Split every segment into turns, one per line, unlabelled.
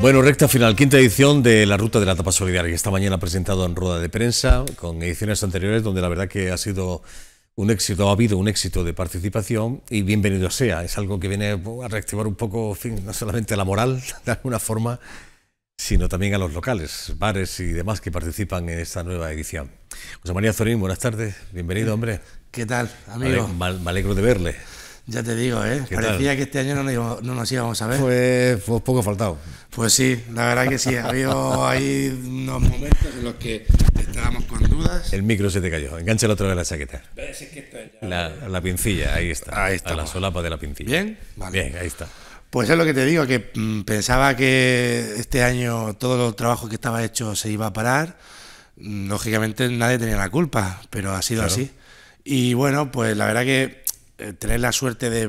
Bueno, recta final, quinta edición de la Ruta de la Tapa Solidaria. Esta mañana presentado en rueda de prensa, con ediciones anteriores, donde la verdad que ha sido un éxito, ha habido un éxito de participación y bienvenido sea. Es algo que viene pues, a reactivar un poco, no solamente la moral, de alguna forma, sino también a los locales, bares y demás que participan en esta nueva edición. José María Zorín, buenas tardes, bienvenido, eh, hombre. ¿Qué tal, amigo? Me alegro de verle. Ya te digo, ¿eh? Parecía
que este año no nos, íbamos, a ver. Fue poco faltado.
Pues sí, la verdad que sí. Ha habido ahí
unos momentos en los que estábamos con dudas.
El micro se te cayó. Engancha el otro de la chaqueta. la, pincilla, ahí está. Ahí está. la solapa de la pincilla. ¿Bien? Vale. Bien, ahí está. Pues es lo que te digo, que mm, pensaba
que este año todo el trabajo que estaba hecho se iba a parar. Mm, lógicamente nadie tenía la culpa, pero ha sido así. Y bueno, pues la verdad que eh, tener la suerte de,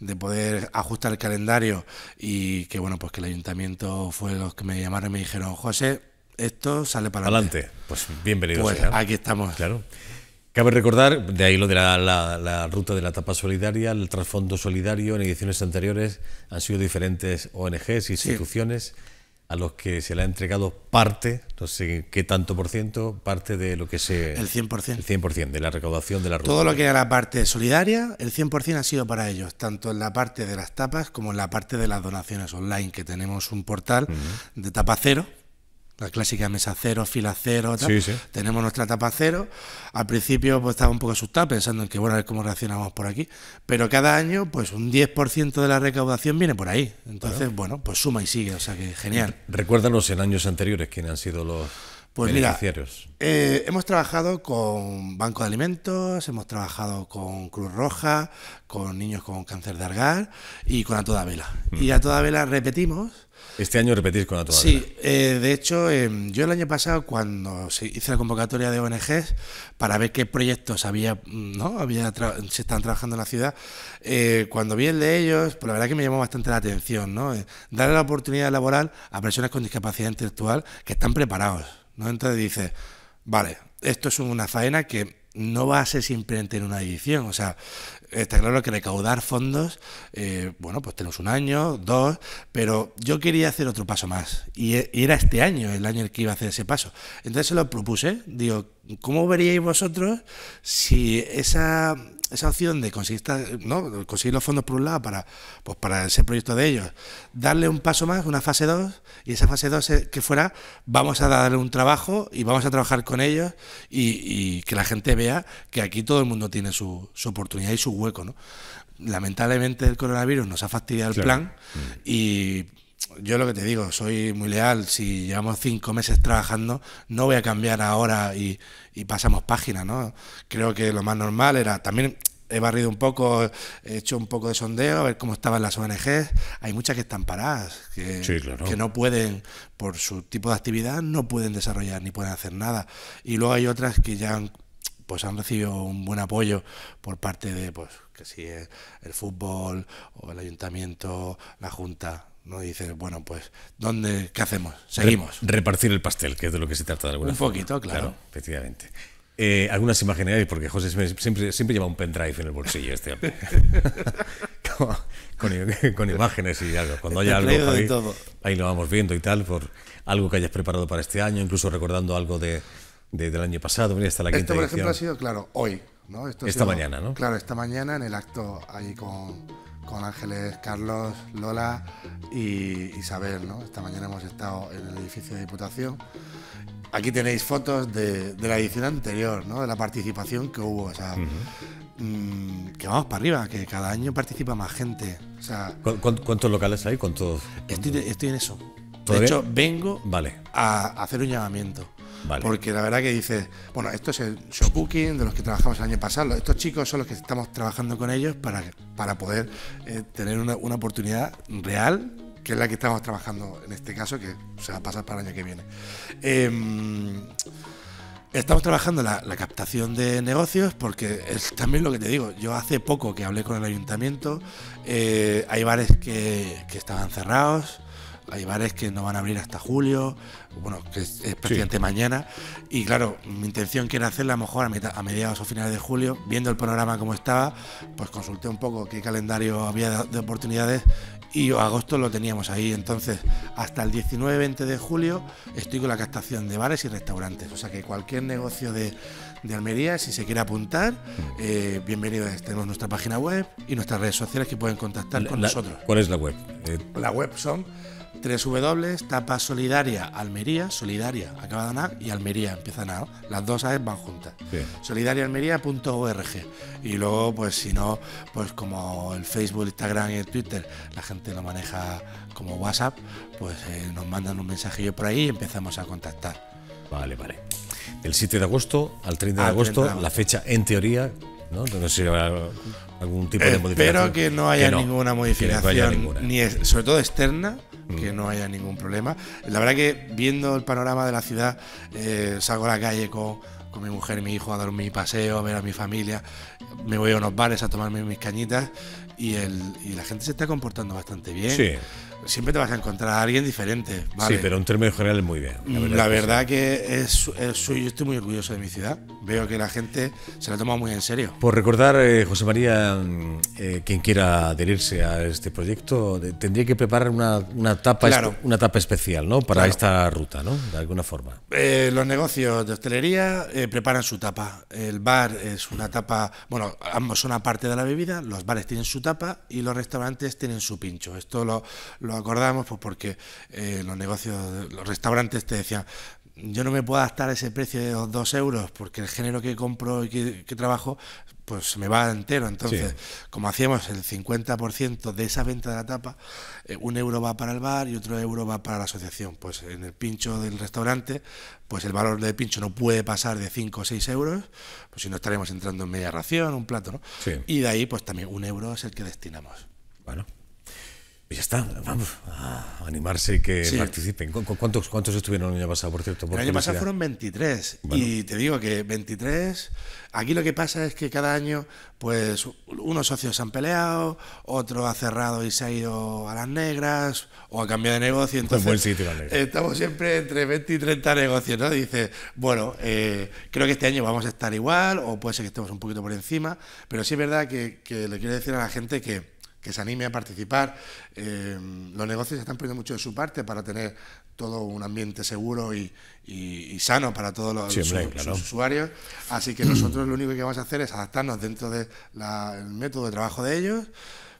de, poder ajustar el calendario y que bueno, pues que el ayuntamiento fue los que me llamaron y me dijeron, José, esto sale para adelante.
Pues bienvenido. Pues aquí estamos. Claro. Cabe recordar, de ahí lo de la, la, ruta de la etapa solidaria, el trasfondo solidario, en ediciones anteriores han sido diferentes ONGs, instituciones a los que se le ha entregado parte, no sé qué tanto por ciento, parte de lo que se... El 100%. El 100% de la recaudación de la ruta. Todo
lo que era la parte solidaria, el 100% ha sido para ellos, tanto en la parte de las tapas como en la parte de las donaciones online, que tenemos un portal de tapa cero tapacero la clásica mesa cero, fila cero, tenemos nuestra tapa cero. Al principio pues estaba un poco asustado pensando en que bueno, a ver cómo reaccionamos por aquí, pero cada año pues un 10% de la recaudación viene por ahí. Entonces, bueno, pues suma y
sigue, o sea que genial. Recuérdanos en años anteriores quiénes han sido los pues mira,
eh, hemos trabajado con Banco de Alimentos, hemos trabajado con Cruz Roja, con niños con cáncer de argar y con A Toda Vela. Mm. Y A Toda Vela repetimos. Este año repetís con A Toda Vela. Sí, eh, de hecho, em, yo el año pasado, cuando se hice la convocatoria de ONGs para ver qué proyectos había, mm, ¿no? había se están trabajando en la ciudad, eh, cuando vi el de ellos, pues la verdad que me llamó bastante la atención, ¿no? Eh, darle la oportunidad laboral a personas con discapacidad intelectual que están preparados. Entonces dices, vale, esto es una faena que no va a ser simplemente en una edición. O sea, está claro que recaudar fondos, eh, bueno, pues tenemos un año, dos, pero yo quería hacer otro paso más. Y, e, era este año, el año en que iba a hacer ese paso. Entonces se lo propuse, digo, ¿Cómo veríais vosotros si esa, opción de conseguir, ¿no? conseguir los fondos por un lado para, pues para ese proyecto de ellos, darle un paso más, una fase 2, y esa fase 2 eh, que fuera, vamos a darle un trabajo y vamos a trabajar con ellos y, que la gente vea que aquí todo el mundo tiene su, oportunidad y su hueco? ¿no? Lamentablemente el coronavirus nos ha fastidiado el plan mm. y yo lo que te digo, soy muy leal. Si llevamos cinco meses trabajando, no voy a cambiar ahora y, pasamos página, ¿no? Creo que lo más normal era también. He barrido un poco, he hecho un poco de sondeo, a ver cómo estaban las ONGs. Hay muchas que están paradas, que, no pueden, por su tipo de actividad, no pueden desarrollar ni pueden hacer nada. Y luego hay otras que ya han pues han recibido un buen apoyo por parte de pues que si es el fútbol o el ayuntamiento, la junta. No dices, bueno, pues,
¿dónde, ¿qué hacemos? Seguimos. repartir el pastel, que es de lo que se trata de alguna Un poquito, claro. efectivamente. Eh, algunas imágenes porque José siempre, siempre, lleva un pendrive en el bolsillo este con, imágenes y algo. Cuando haya algo, ahí, ahí, lo vamos viendo y tal, por algo que hayas preparado para este año, incluso recordando algo del año pasado. Mira, la Esto, por ejemplo, ha
sido, claro, hoy. esta mañana, ¿no? Claro, esta mañana en el acto ahí con con Ángeles, Carlos, Lola y Isabel. ¿no? Esta mañana hemos estado en el edificio de Diputación. Aquí tenéis fotos de, la edición anterior, ¿no? de la participación que hubo. O sea, mm, que vamos para arriba, que cada año participa más gente.
¿Cuántos locales hay? ¿Cuántos? Estoy, estoy en eso. De hecho,
vengo a hacer un llamamiento. Porque la verdad que dices, bueno, esto es el show cooking de los que trabajamos el año pasado. Estos chicos son los que estamos trabajando con ellos para, para poder eh, tener una, oportunidad real que es la que estamos trabajando en este caso, que se va a pasar para el año que viene. Em, estamos trabajando la, captación de negocios porque es también lo que te digo. Yo hace poco que hablé con el ayuntamiento, eh, hay bares que, que estaban cerrados, hay bares que no van a abrir hasta julio, bueno, que es, precisamente mañana. Y claro, mi intención que era hacerla a mejor a, mediados o finales de julio, viendo el programa como estaba, pues consulté un poco qué calendario había de, oportunidades y agosto lo teníamos ahí. Entonces, hasta el 19-20 de julio estoy con la captación de bares y restaurantes. O sea que cualquier negocio de, Almería, si se quiere apuntar, eh, bienvenidos. Tenemos nuestra página web y nuestras redes sociales que pueden contactar con nosotros.
¿Cuál es la web? Eh,
la web son tapa solidaria, acaba de y Almería, empieza a Las dos ir e van juntas. Solidariaalmería.org. Y luego, pues si no, pues como el Facebook, Instagram y el Twitter, la gente lo maneja como WhatsApp, pues eh, nos mandan un mensajillo por ahí y empezamos a contactar. Vale, vale.
Del 7 de agosto al 30 de agosto, la fecha en teoría ¿no? algún tipo de Espero modificación. que no haya ninguna modificación,
Ni sobre todo externa, que mm. no haya ningún problema. La verdad que viendo el panorama de la ciudad, eh, salgo a la calle con, mi mujer y mi hijo a dar mi paseo, a ver a mi familia, me voy a unos bares a tomarme mis cañitas y, el, y la gente se está comportando bastante bien. Sí siempre te vas a encontrar a alguien diferente. Sí, pero
en términos generales muy bien. La verdad,
mm, que es, soy, estoy muy orgulloso de mi ciudad. Veo que la gente se la toma muy en serio.
Por recordar, eh, José María, mm, eh, quien quiera adherirse a este proyecto, tendría que preparar una, una etapa, una especial ¿no? para esta ruta, ¿no? de alguna forma.
Eh, los negocios de hostelería preparan su tapa. El bar es una tapa, bueno, ambos son una parte de la bebida, los bares tienen su tapa y los restaurantes tienen su pincho. Esto lo acordamos, pues porque eh, los negocios, los restaurantes te decían, yo no me puedo adaptar a ese precio de dos euros porque el género que compro y que, trabajo pues me va entero. Entonces, como hacíamos el 50% de esa venta de la tapa, eh, un euro va para el bar y otro euro va para la asociación. Pues en el pincho del restaurante, pues el valor de pincho no puede pasar de cinco o seis euros, pues si no estaremos entrando en media ración, un plato, ¿no? Y de ahí, pues también un euro es el que destinamos. Bueno, y Ya está, vamos
a animarse y que participen. ¿Cuántos, ¿Cuántos estuvieron el año pasado, por cierto? el año pasado fueron
23 y te digo que 23, aquí lo que pasa es que cada año pues unos socios han peleado, otro ha cerrado y se ha ido a las negras o ha cambiado de negocio.
Entonces, buen sitio,
Estamos siempre entre 20 y 30 negocios, ¿no? Dice, bueno, eh, creo que este año vamos a estar igual o puede ser que estemos un poquito por encima, pero sí es verdad que le quiero decir a la gente que que se anime a participar. Eh, los negocios están poniendo mucho de su parte para tener todo un ambiente seguro y, sano para todos los usuarios. Así que nosotros lo único que vamos a hacer es adaptarnos dentro del método de trabajo de ellos.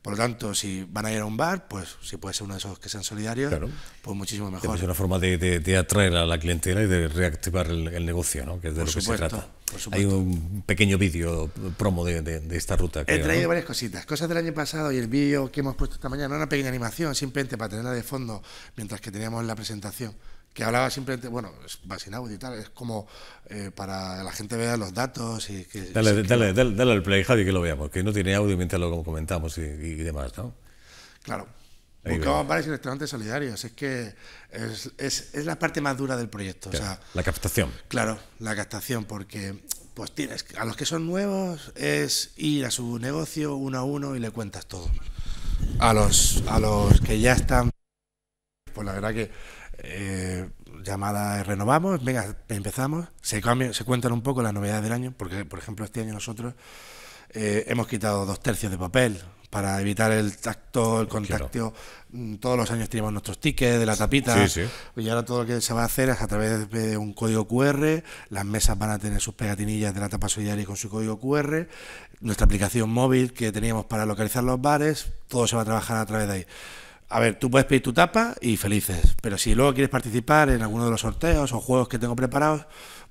Por lo tanto, si van a ir a un bar, pues si puede ser uno de esos que sean solidarios, pues muchísimo mejor. Es una
forma de, atraer a la clientela y de reactivar el, negocio, ¿no? que es de lo que se trata. Hay un pequeño vídeo promo de, esta ruta. He traído
varias cositas. Cosas del año pasado y el vídeo que hemos puesto esta mañana, una pequeña animación simplemente para tenerla de fondo mientras que teníamos la presentación que hablaba simplemente, bueno, va sin audio y tal, es como eh, para que la gente vea los datos y Dale,
dale, dale, dale, play, que lo veamos, que no tiene audio mientras lo comentamos y, y demás, ¿no? Claro. Buscamos bares
y restaurantes solidarios. Es que es, la parte más dura del proyecto. la captación. Claro, la captación, porque pues tienes a los que son nuevos es ir a su negocio uno a uno y le cuentas todo. A los, a los que ya están, pues la verdad que eh, llamada llamada renovamos, venga, empezamos, se, se cuentan un poco las novedades del año, porque por ejemplo este año nosotros eh, hemos quitado dos tercios de papel, para evitar el tacto, el contacto. Mm, todos los años teníamos nuestros tickets de la tapita. Sí, sí. Y ahora todo lo que se va a hacer es a través de un código QR. Las mesas van a tener sus pegatinillas de la tapa solidaria con su código QR. Nuestra aplicación móvil que teníamos para localizar los bares, todo se va a trabajar a través de ahí. A ver, tú puedes pedir tu tapa y felices. Pero si luego quieres participar en alguno de los sorteos o juegos que tengo preparados,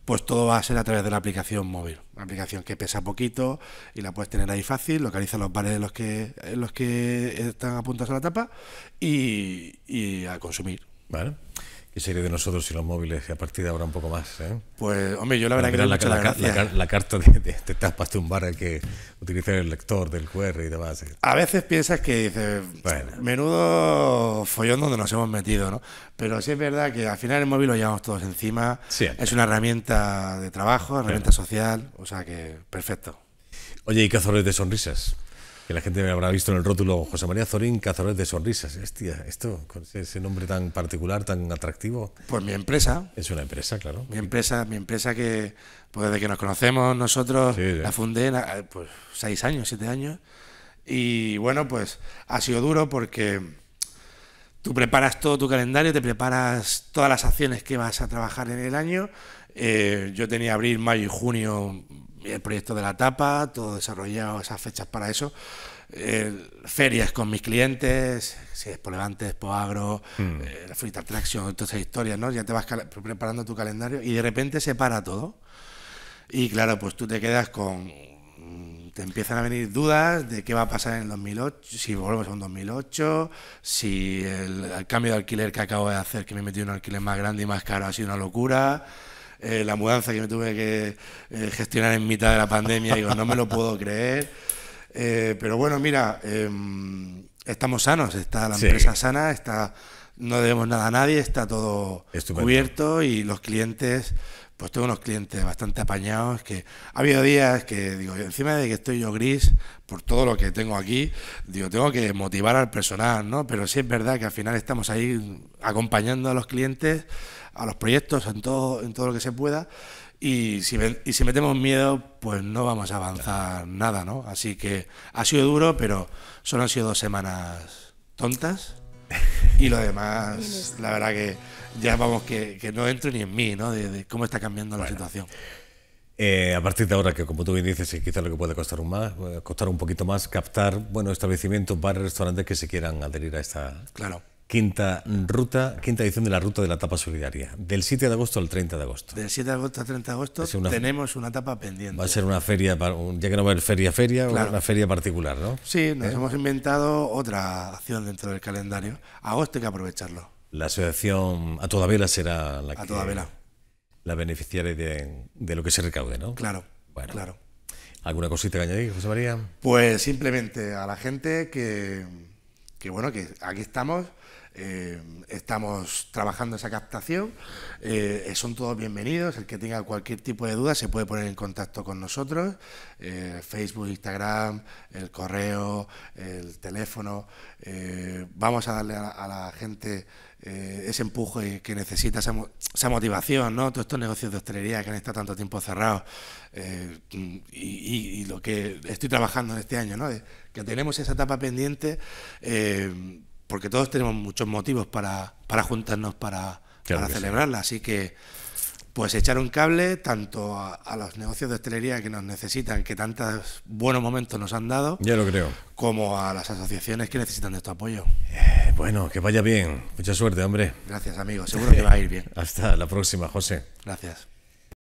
pues todo va a ser a través de la aplicación móvil. Una aplicación que pesa poquito y la puedes tener ahí fácil, localiza los bares en los que, los que están apuntados a la tapa
y a consumir. Vale. ¿Qué sería de nosotros y los móviles y a partir de ahora un poco más? ¿eh? Pues, hombre, yo la verdad que no la, la, la, carta de, de, de que utiliza el lector del QR y demás. ¿eh?
A veces piensas que dices, menudo follón donde nos hemos metido, ¿no? Pero sí es verdad que al final el móvil lo llevamos todos encima. es una herramienta de trabajo,
herramienta social, o sea que perfecto. Oye, ¿y cazadores de sonrisas? que la gente habrá visto en el rótulo José María Zorín, cazadores de sonrisas. Hostia, esto, con ese nombre tan particular, tan atractivo. Pues mi empresa. Es una empresa, claro. Mi empresa, mi empresa que,
pues desde que nos conocemos nosotros, la fundé eh, pues, seis años, siete años. Y bueno, pues ha sido duro porque tú preparas todo tu calendario, te preparas todas las acciones que vas a trabajar en el año. Eh, yo tenía abril, mayo y junio el proyecto de la tapa, todo desarrollado, esas fechas para eso. Eh, ferias con mis clientes, si es por Levante, es por Agro, mm. eh, todas esas historias, ¿no? Ya te vas preparando tu calendario y de repente se para todo. Y claro, pues tú te quedas con. Mm, te empiezan a venir dudas de qué va a pasar en el 2008, si volvemos a un 2008, si el, el cambio de alquiler que acabo de hacer, que me he metido en un alquiler más grande y más caro, ha sido una locura. Eh, la mudanza que me tuve que eh, gestionar en mitad de la pandemia, digo, no me lo puedo creer. Eh, pero bueno, mira, em, estamos sanos, está la empresa sana, está, no debemos nada a nadie, está todo cubierto y los clientes pues tengo unos clientes bastante apañados que ha habido días que digo, encima de que estoy yo gris por todo lo que tengo aquí, digo, tengo que motivar al personal, ¿no? Pero sí es verdad que al final estamos ahí acompañando a los clientes, a los proyectos, en todo, en todo lo que se pueda. Y si, y si metemos miedo, pues no vamos a avanzar nada, ¿no? Así que ha sido duro, pero solo han sido dos semanas tontas y lo demás, la verdad que ya vamos, que, no entro ni en mí, ¿no? De, cómo está cambiando la situación.
Eh, a partir de ahora, que como tú bien dices, quizás lo que puede costar un, más, eh, costar un poquito más captar bueno, establecimientos, bares, restaurantes que se quieran adherir a esta, claro quinta ruta, quinta edición de la ruta de la etapa solidaria, del 7 de agosto al 30 de agosto.
Del 7 de agosto al 30 de agosto tenemos una etapa pendiente. Va
a ser una feria, ya que no va a haber feria, feria, una feria particular, ¿no?
Sí, nos ¿Eh? hemos inventado otra acción dentro del calendario. Agosto hay que aprovecharlo.
La asociación a toda vela será la a que... Toda vela. La beneficiaria de, lo que se recaude, ¿no? Claro, bueno. claro. ¿Alguna cosita que añadir, José María?
Pues simplemente a la gente que, que bueno, que aquí estamos eh, estamos trabajando esa captación, eh, son todos bienvenidos, el que tenga cualquier tipo de duda se puede poner en contacto con nosotros, eh, Facebook, Instagram, el correo, el teléfono, vamos a darle a la, gente ese empuje que necesita, esa, motivación, ¿no? todos estos negocios de hostelería que han estado tanto tiempo cerrados y, lo que estoy trabajando en este año, que tenemos esa etapa pendiente porque todos tenemos muchos motivos para, para juntarnos para, celebrarla. Así que, pues echar un cable tanto a, los negocios de hostelería que nos necesitan, que tantos buenos momentos nos han dado. lo creo. Como a las asociaciones que necesitan de tu apoyo. Eh, bueno, que vaya bien. Mucha suerte, hombre. Gracias, amigo. Seguro que va a ir bien. Hasta
la próxima, José. Gracias.